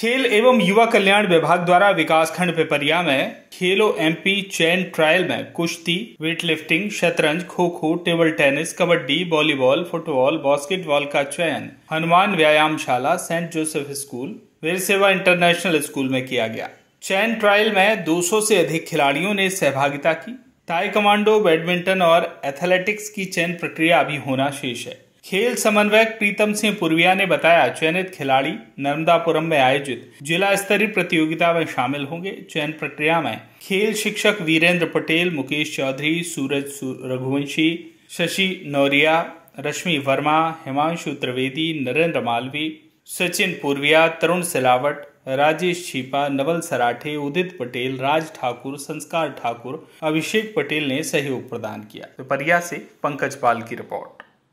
खेल एवं युवा कल्याण विभाग द्वारा विकासखंड पिपरिया में खेलो एमपी चयन ट्रायल में कुश्ती वेट लिफ्टिंग शतरंज kho kho table tennis kabaddi volleyball football basketball का चयन हनुमान व्यायाम शाला सेंट जोसेफ स्कूल वीर सेवा इंटरनेशनल स्कूल में किया गया चयन ट्रायल में 200 से अधिक खिलाड़ियों ने सहभागिता की ताई कमांडो बैडमिंटन और एथलेटिक्स की चयन प्रक्रिया अभी होना शेष है खेल समन्वयक प्रीतम सिंह पुरविया ने बताया चयनित खिलाड़ी नर्मदापुरम में आयोजित जिला स्तरीय प्रतियोगिता में शामिल होंगे चयन प्रक्रिया में खेल शिक्षक वीरेंद्र पटेल मुकेश चौधरी सूरज रघुवंशी शशि नौरिया रश्मि वर्मा हिमांशु त्रिवेदी नरेंद्र मालवी सचिन पूर्विया तरुण सिलावट राजेश छीपा नवल सराठे उदित पटेल राज ठाकुर संस्कार ठाकुर अभिषेक पटेल ने सहयोग प्रदान किया पिपरिया तो से पंकज पाल की रिपोर्ट